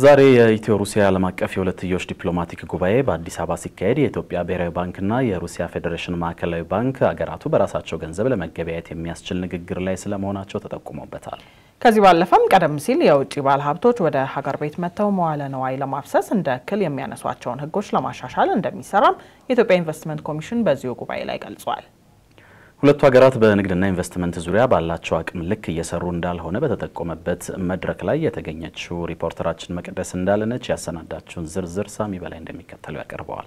ዛሬ የኢትዮ ሩሲያ ዓለም አቀፍ የሁለትዮሽ ዲፕሎማቲክ ጉባኤ በአዲስ አበባ ሲካሄድ የኢትዮጵያ ብሔራዊ ባንክና የሩሲያ ፌዴሬሽን ማዕከላዊ ባንክ አገራቱ በራሳቸው ገንዘብ ለመገበያየት የሚያስችል ንግግር ላይ ስለመሆናቸው ተጠቁሞበታል። ከዚህ ባለፈም ቀደም ሲል የውጭ ሀብቶች ወደ ሀገር ቤት መጥተው መዋለ ነዋይ ለማፍሰስ እንደ እክል የሚያነሷቸውን ህጎች ለማሻሻል እንደሚሰራም የኢትዮጵያ ኢንቨስትመንት ኮሚሽን በዚሁ ጉባኤ ላይ ገልጿል። ሁለቱ ሀገራት በንግድና ኢንቨስትመንት ዙሪያ ባላቸው አቅም ልክ እየሰሩ እንዳልሆነ በተጠቆመበት መድረክ ላይ የተገኘችው ሪፖርተራችን መቅደስ እንዳለነች ያሰናዳችውን ዝርዝር ሳሚ በላይ እንደሚከተሉ ያቀርበዋል።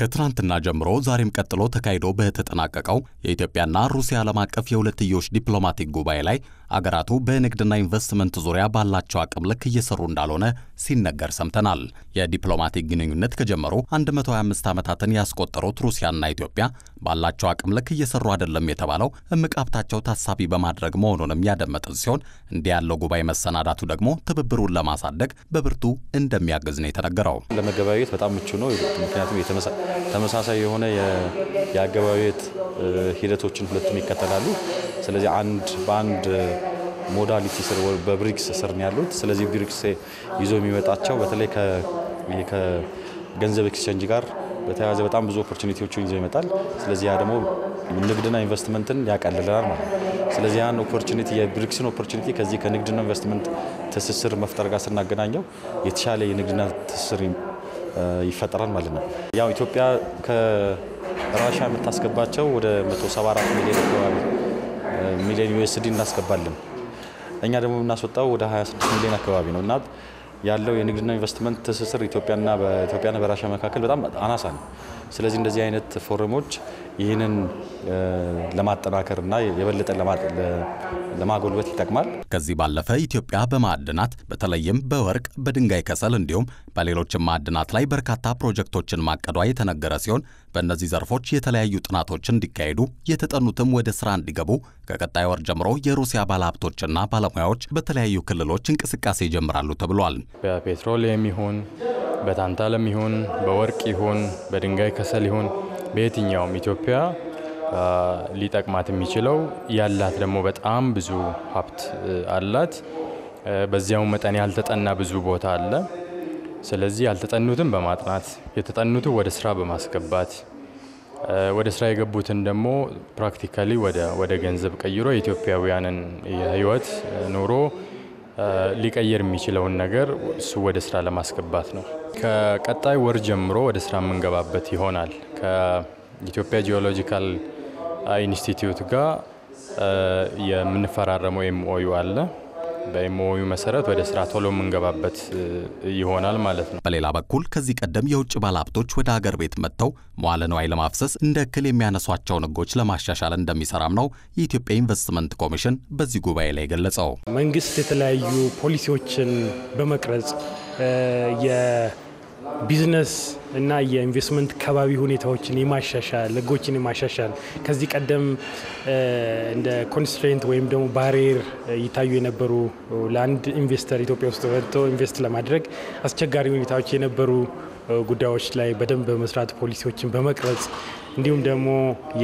ከትናንትና ጀምሮ ዛሬም ቀጥሎ ተካሂዶ በተጠናቀቀው የኢትዮጵያና ሩሲያ ዓለም አቀፍ የሁለትዮሽ ዲፕሎማቲክ ጉባኤ ላይ አገራቱ በንግድና ኢንቨስትመንት ዙሪያ ባላቸው አቅም ልክ እየሰሩ እንዳልሆነ ሲነገር ሰምተናል። የዲፕሎማቲክ ግንኙነት ከጀመሩ 125 ዓመታትን ያስቆጠሩት ሩሲያና ኢትዮጵያ ባላቸው አቅም ልክ እየሰሩ አይደለም የተባለው እምቅ ሀብታቸው ታሳቢ በማድረግ መሆኑንም ያደመጥን ሲሆን እንዲህ ያለው ጉባኤ መሰናዳቱ ደግሞ ትብብሩን ለማሳደግ በብርቱ እንደሚያግዝ ነው የተነገረው። ለመገበያየት በጣም ምቹ ነው። ምክንያቱም ተመሳሳይ የሆነ የአገበያየት ሂደቶችን ሁለቱም ይከተላሉ። ስለዚህ አንድ በአንድ ሞዳሊቲ ስር በብሪክስ ስር ነው ያሉት። ስለዚህ ብሪክስ ይዞ የሚመጣቸው በተለይ ከገንዘብ ኤክስቼንጅ ጋር በተያያዘ በጣም ብዙ ኦፖርቹኒቲዎችን ይዞ ይመጣል። ስለዚህ ያ ደግሞ ንግድና ኢንቨስትመንትን ያቀልልናል ማለት ነው። ስለዚህ ያን ኦፖርቹኒቲ የብሪክስን ኦፖርቹኒቲ ከዚህ ከንግድና ኢንቨስትመንት ትስስር መፍጠር ጋር ስናገናኘው የተሻለ የንግድና ትስስር ይፈጠራል ማለት ነው። ያው ኢትዮጵያ ከራሻ የምታስገባቸው ወደ 174 ሚሊዮን አካባቢ ሚሊዮን ዩኤስዲ እናስገባለን። እኛ ደግሞ የምናስወጣው ወደ 26 ሚሊዮን አካባቢ ነው እና ያለው የንግድና ኢንቨስትመንት ትስስር ኢትዮጵያና በኢትዮጵያና በራሻ መካከል በጣም አናሳ ነው። ስለዚህ እንደዚህ አይነት ፎረሞች ይህንን ለማጠናከር ና የበለጠ ለማጎልበት ይጠቅማል። ከዚህ ባለፈ ኢትዮጵያ በማዕድናት በተለይም በወርቅ፣ በድንጋይ ከሰል እንዲሁም በሌሎችም ማዕድናት ላይ በርካታ ፕሮጀክቶችን ማቀዷ የተነገረ ሲሆን በእነዚህ ዘርፎች የተለያዩ ጥናቶች እንዲካሄዱ የተጠኑትም ወደ ስራ እንዲገቡ ከቀጣይ ወር ጀምሮ የሩሲያ ባለሀብቶችና ባለሙያዎች በተለያዩ ክልሎች እንቅስቃሴ ይጀምራሉ ተብሏል። በፔትሮሊየም ይሁን በታንታለም ይሁን በወርቅ ይሁን በድንጋይ ከሰል ይሁን በየትኛውም ኢትዮጵያ ሊጠቅማት የሚችለው ያላት ደግሞ በጣም ብዙ ሀብት አላት። በዚያው መጠን ያልተጠና ብዙ ቦታ አለ። ስለዚህ ያልተጠኑትን በማጥናት የተጠኑትን ወደ ስራ በማስገባት ወደ ስራ የገቡትን ደግሞ ፕራክቲካሊ ወደ ገንዘብ ቀይሮ የኢትዮጵያውያንን የህይወት ኑሮ ሊቀየር የሚችለውን ነገር እሱ ወደ ስራ ለማስገባት ነው። ከቀጣይ ወር ጀምሮ ወደ ስራ የምንገባበት ይሆናል። ከኢትዮጵያ ጂኦሎጂካል ኢንስቲትዩት ጋር የምንፈራረመው ኤምኦዩ አለ። በኤምኦዩ መሰረት ወደ ስራ ቶሎ የምንገባበት ይሆናል ማለት ነው። በሌላ በኩል ከዚህ ቀደም የውጭ ባለሀብቶች ወደ አገር ቤት መጥተው መዋለ ንዋይ ለማፍሰስ እንደ እክል የሚያነሷቸውን ህጎች ለማሻሻል እንደሚሰራም ነው የኢትዮጵያ ኢንቨስትመንት ኮሚሽን በዚህ ጉባኤ ላይ ገለጸው። መንግስት የተለያዩ ፖሊሲዎችን በመቅረጽ ቢዝነስ እና የኢንቨስትመንት ከባቢ ሁኔታዎችን የማሻሻል ህጎችን የማሻሻል ከዚህ ቀደም እንደ ኮንስትሬንት ወይም ደግሞ ባሬር ይታዩ የነበሩ ለአንድ ኢንቨስተር ኢትዮጵያ ውስጥ ወጥቶ ኢንቨስት ለማድረግ አስቸጋሪ ሁኔታዎች የነበሩ ጉዳዮች ላይ በደንብ በመስራት ፖሊሲዎችን በመቅረጽ እንዲሁም ደግሞ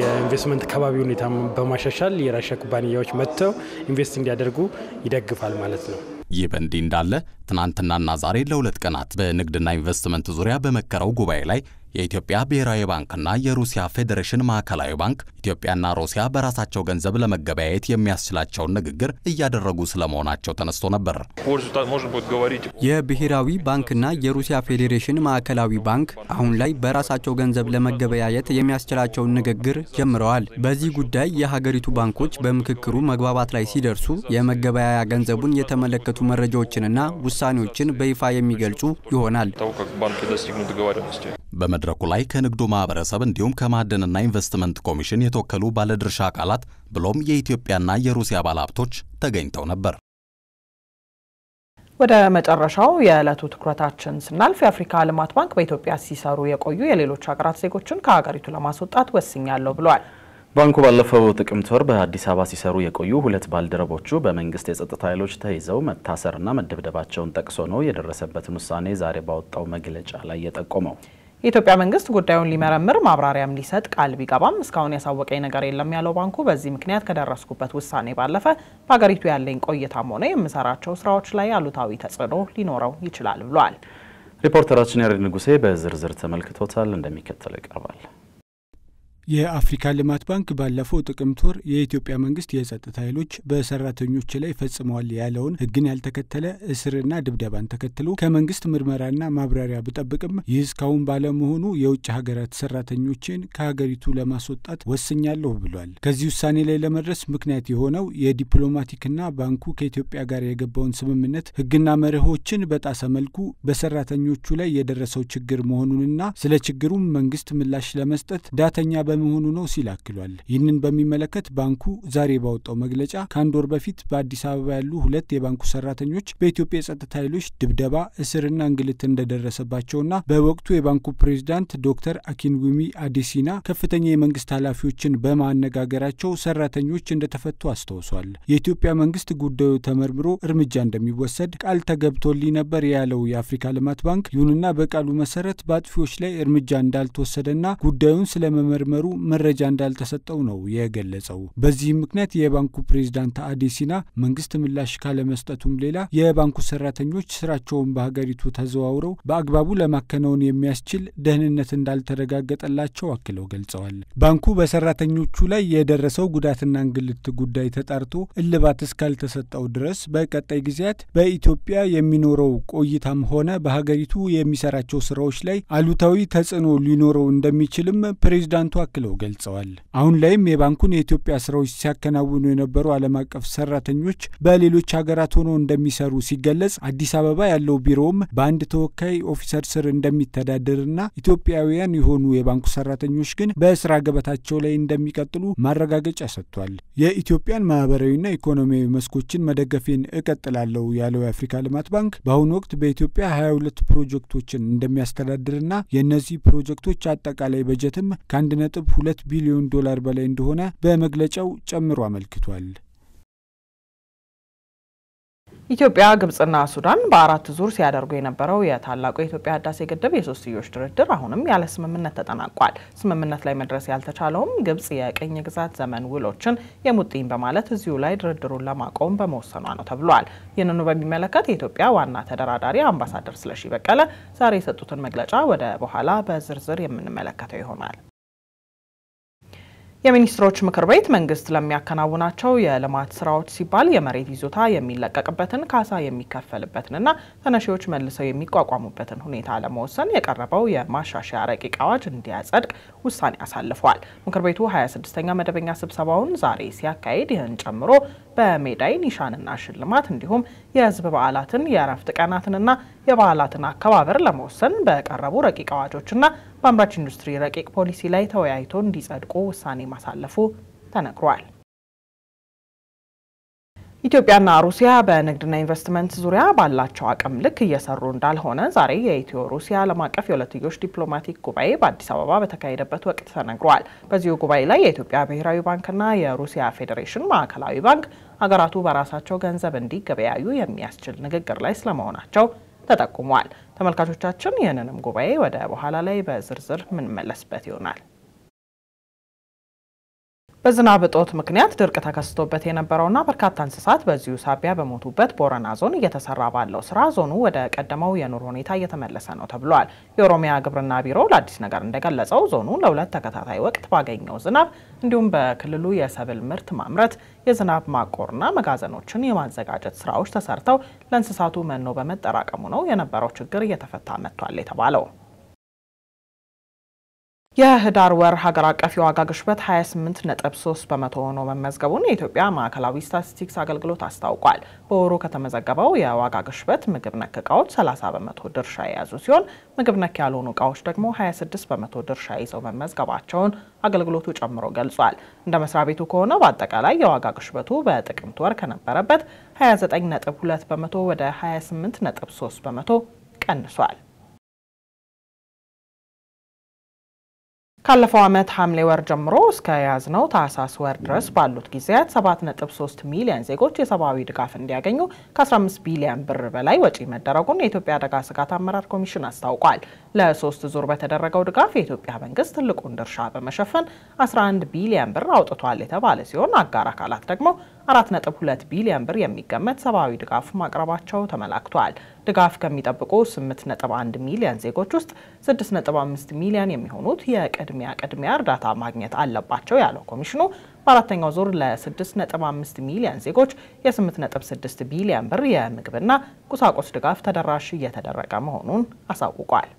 የኢንቨስትመንት ከባቢ ሁኔታ በማሻሻል የራሻ ኩባንያዎች መጥተው ኢንቨስት እንዲያደርጉ ይደግፋል ማለት ነው። ይህ በእንዲህ እንዳለ ትናንትናና ዛሬ ለሁለት ቀናት በንግድና ኢንቨስትመንት ዙሪያ በመከረው ጉባኤ ላይ የኢትዮጵያ ብሔራዊ ባንክና የሩሲያ ፌዴሬሽን ማዕከላዊ ባንክ ኢትዮጵያና ሩሲያ በራሳቸው ገንዘብ ለመገበያየት የሚያስችላቸውን ንግግር እያደረጉ ስለመሆናቸው ተነስቶ ነበር። የብሔራዊ ባንክና የሩሲያ ፌዴሬሽን ማዕከላዊ ባንክ አሁን ላይ በራሳቸው ገንዘብ ለመገበያየት የሚያስችላቸውን ንግግር ጀምረዋል። በዚህ ጉዳይ የሀገሪቱ ባንኮች በምክክሩ መግባባት ላይ ሲደርሱ የመገበያያ ገንዘቡን የተመለከቱ መረጃዎችንና ውሳኔዎችን በይፋ የሚገልጹ ይሆናል። በመድረኩ ላይ ከንግዱ ማህበረሰብ እንዲሁም ከማዕድንና ኢንቨስትመንት ኮሚሽን የተወከሉ ባለድርሻ አካላት ብሎም የኢትዮጵያና የሩሲያ ባለሀብቶች ተገኝተው ነበር። ወደ መጨረሻው የዕለቱ ትኩረታችን ስናልፍ የአፍሪካ ልማት ባንክ በኢትዮጵያ ሲሰሩ የቆዩ የሌሎች ሀገራት ዜጎችን ከሀገሪቱ ለማስወጣት ወስኛለሁ ብሏል። ባንኩ ባለፈው ጥቅምት ወር በአዲስ አበባ ሲሰሩ የቆዩ ሁለት ባልደረቦቹ በመንግስት የጸጥታ ኃይሎች ተይዘው መታሰርና መደብደባቸውን ጠቅሶ ነው የደረሰበትን ውሳኔ ዛሬ ባወጣው መግለጫ ላይ የጠቆመው። የኢትዮጵያ መንግስት ጉዳዩን ሊመረምር ማብራሪያም ሊሰጥ ቃል ቢገባም እስካሁን ያሳወቀኝ ነገር የለም ያለው ባንኩ በዚህ ምክንያት ከደረስኩበት ውሳኔ ባለፈ በሀገሪቱ ያለኝ ቆይታም ሆነ የምሰራቸው ስራዎች ላይ አሉታዊ ተጽዕኖ ሊኖረው ይችላል ብሏል። ሪፖርተራችን ያሬድ ንጉሴ በዝርዝር ተመልክቶታል፣ እንደሚከተለው ይቀርባል። የአፍሪካ ልማት ባንክ ባለፈው ጥቅምት ወር የኢትዮጵያ መንግስት የጸጥታ ኃይሎች በሰራተኞች ላይ ፈጽመዋል ያለውን ህግን ያልተከተለ እስርና ድብደባን ተከትሎ ከመንግስት ምርመራና ማብራሪያ ብጠብቅም ይህ እስካሁን ባለመሆኑ የውጭ ሀገራት ሰራተኞችን ከሀገሪቱ ለማስወጣት ወስኛለሁ ብሏል። ከዚህ ውሳኔ ላይ ለመድረስ ምክንያት የሆነው የዲፕሎማቲክና ባንኩ ከኢትዮጵያ ጋር የገባውን ስምምነት ህግና መርሆችን በጣሰ መልኩ በሰራተኞቹ ላይ የደረሰው ችግር መሆኑንና ስለ ችግሩም መንግስት ምላሽ ለመስጠት ዳተኛ በ ባለመሆኑ ነው ሲል አክሏል። ይህንን በሚመለከት ባንኩ ዛሬ ባወጣው መግለጫ ከአንድ ወር በፊት በአዲስ አበባ ያሉ ሁለት የባንኩ ሰራተኞች በኢትዮጵያ የጸጥታ ኃይሎች ድብደባ፣ እስርና እንግልት እንደደረሰባቸውና በወቅቱ የባንኩ ፕሬዚዳንት ዶክተር አኪንጉሚ አዲሲና ከፍተኛ የመንግስት ኃላፊዎችን በማነጋገራቸው ሰራተኞች እንደተፈቱ አስታውሷል። የኢትዮጵያ መንግስት ጉዳዩ ተመርምሮ እርምጃ እንደሚወሰድ ቃል ተገብቶልኝ ነበር ያለው የአፍሪካ ልማት ባንክ፣ ይሁንና በቃሉ መሰረት በአጥፊዎች ላይ እርምጃ እንዳልተወሰደና ጉዳዩን ስለመመርመሩ እንደነበሩ መረጃ እንዳልተሰጠው ነው የገለጸው። በዚህም ምክንያት የባንኩ ፕሬዚዳንት አዴሲና መንግስት ምላሽ ካለመስጠቱም ሌላ የባንኩ ሰራተኞች ስራቸውን በሀገሪቱ ተዘዋውረው በአግባቡ ለማከናወን የሚያስችል ደህንነት እንዳልተረጋገጠላቸው አክለው ገልጸዋል። ባንኩ በሰራተኞቹ ላይ የደረሰው ጉዳትና እንግልት ጉዳይ ተጣርቶ እልባት እስካልተሰጠው ድረስ በቀጣይ ጊዜያት በኢትዮጵያ የሚኖረው ቆይታም ሆነ በሀገሪቱ የሚሰራቸው ስራዎች ላይ አሉታዊ ተጽዕኖ ሊኖረው እንደሚችልም ፕሬዚዳንቱ አክለው ገልጸዋል። አሁን ላይም የባንኩን የኢትዮጵያ ስራዎች ሲያከናውኑ የነበሩ ዓለም አቀፍ ሰራተኞች በሌሎች ሀገራት ሆነው እንደሚሰሩ ሲገለጽ አዲስ አበባ ያለው ቢሮውም በአንድ ተወካይ ኦፊሰር ስር እንደሚተዳደርና ኢትዮጵያውያን የሆኑ የባንኩ ሰራተኞች ግን በስራ ገበታቸው ላይ እንደሚቀጥሉ ማረጋገጫ ሰጥቷል። የኢትዮጵያን ማህበራዊና ኢኮኖሚያዊ መስኮችን መደገፌን እቀጥላለሁ ያለው የአፍሪካ ልማት ባንክ በአሁኑ ወቅት በኢትዮጵያ 22 ፕሮጀክቶችን እንደሚያስተዳድርና የእነዚህ ፕሮጀክቶች አጠቃላይ በጀትም ከአንድ 1 ነጥብ ሁለት ቢሊዮን ዶላር በላይ እንደሆነ በመግለጫው ጨምሮ አመልክቷል። ኢትዮጵያ፣ ግብጽና ሱዳን በአራት ዙር ሲያደርጉ የነበረው የታላቁ የኢትዮጵያ ህዳሴ ግድብ የሶስትዮሽ ድርድር አሁንም ያለ ስምምነት ተጠናቋል። ስምምነት ላይ መድረስ ያልተቻለውም ግብጽ የቅኝ ግዛት ዘመን ውሎችን የሙጥኝ በማለት እዚሁ ላይ ድርድሩን ለማቆም በመወሰኗ ነው ተብሏል። ይህንኑ በሚመለከት የኢትዮጵያ ዋና ተደራዳሪ አምባሳደር ስለሺ በቀለ ዛሬ የሰጡትን መግለጫ ወደ በኋላ በዝርዝር የምንመለከተው ይሆናል። የሚኒስትሮች ምክር ቤት መንግስት ለሚያከናውናቸው የልማት ስራዎች ሲባል የመሬት ይዞታ የሚለቀቅበትን ካሳ የሚከፈልበትንና ተነሺዎች መልሰው የሚቋቋሙበትን ሁኔታ ለመወሰን የቀረበው የማሻሻያ ረቂቅ አዋጅ እንዲያጸድቅ ውሳኔ አሳልፏል። ምክር ቤቱ 26ኛ መደበኛ ስብሰባውን ዛሬ ሲያካሂድ ይህን ጨምሮ በሜዳይ ኒሻንና ሽልማት እንዲሁም የህዝብ በዓላትን የእረፍት ቀናትንና የበዓላትን አከባበር ለመወሰን በቀረቡ ረቂቅ አዋጆችና በአምራች ኢንዱስትሪ ረቂቅ ፖሊሲ ላይ ተወያይቶ እንዲጸድቁ ውሳኔ ማሳለፉ ተነግሯል። ኢትዮጵያና ሩሲያ በንግድና ኢንቨስትመንት ዙሪያ ባላቸው አቅም ልክ እየሰሩ እንዳልሆነ ዛሬ የኢትዮ ሩሲያ ዓለም አቀፍ የሁለትዮሽ ዲፕሎማቲክ ጉባኤ በአዲስ አበባ በተካሄደበት ወቅት ተነግሯል። በዚሁ ጉባኤ ላይ የኢትዮጵያ ብሔራዊ ባንክና የሩሲያ ፌዴሬሽን ማዕከላዊ ባንክ አገራቱ በራሳቸው ገንዘብ እንዲገበያዩ የሚያስችል ንግግር ላይ ስለመሆናቸው ተጠቁሟል። ተመልካቾቻችን ይህንንም ጉባኤ ወደ በኋላ ላይ በዝርዝር ምንመለስበት ይሆናል። በዝናብ እጦት ምክንያት ድርቅ ተከስቶበት የነበረውና በርካታ እንስሳት በዚሁ ሳቢያ በሞቱበት ቦረና ዞን እየተሰራ ባለው ስራ ዞኑ ወደ ቀደመው የኑሮ ሁኔታ እየተመለሰ ነው ተብሏል። የኦሮሚያ ግብርና ቢሮ ለአዲስ ነገር እንደገለጸው ዞኑ ለሁለት ተከታታይ ወቅት ባገኘው ዝናብ እንዲሁም በክልሉ የሰብል ምርት ማምረት፣ የዝናብ ማቆርና መጋዘኖችን የማዘጋጀት ስራዎች ተሰርተው ለእንስሳቱ መኖ በመጠራቀሙ ነው የነበረው ችግር እየተፈታ መጥቷል የተባለው። የህዳር ወር ሀገር አቀፍ የዋጋ ግሽበት 3 በመቶ ሆኖ መመዝገቡን የኢትዮጵያ ማዕከላዊ ስታቲስቲክስ አገልግሎት አስታውቋል። በወሩ ከተመዘገበው የዋጋ ግሽበት ምግብ ነክ እቃዎች 30 በመቶ ድርሻ የያዙ ሲሆን ምግብ ነክ ያልሆኑ እቃዎች ደግሞ 26 በመቶ ድርሻ ይዘው መመዝገባቸውን አገልግሎቱ ጨምሮ ገልጿል። እንደ መስሪያ ቤቱ ከሆነ በአጠቃላይ የዋጋ ግሽበቱ በጥቅምት ወር ከነበረበት 29.2 በመቶ ወደ 28 3 በመቶ ቀንሷል። ካለፈው ዓመት ሐምሌ ወር ጀምሮ እስከ ያዝነው ታህሳስ ወር ድረስ ባሉት ጊዜያት 7.3 ሚሊዮን ዜጎች የሰብአዊ ድጋፍ እንዲያገኙ ከ15 ቢሊዮን ብር በላይ ወጪ መደረጉን የኢትዮጵያ አደጋ ስጋት አመራር ኮሚሽን አስታውቋል። ለሶስት ዙር በተደረገው ድጋፍ የኢትዮጵያ መንግስት ትልቁን ድርሻ በመሸፈን 11 ቢሊዮን ብር አውጥቷል የተባለ ሲሆን አጋር አካላት ደግሞ 4.2 ቢሊዮን ብር የሚገመት ሰብአዊ ድጋፍ ማቅረባቸው ተመላክቷል። ድጋፍ ከሚጠብቁ 8.1 ሚሊዮን ዜጎች ውስጥ 6.5 ሚሊዮን የሚሆኑት የቅድሚያ ቅድሚያ እርዳታ ማግኘት አለባቸው ያለው ኮሚሽኑ በአራተኛው ዙር ለ6.5 ሚሊዮን ዜጎች የ8.6 ቢሊዮን ብር የምግብና ቁሳቁስ ድጋፍ ተደራሽ እየተደረገ መሆኑን አሳውቋል።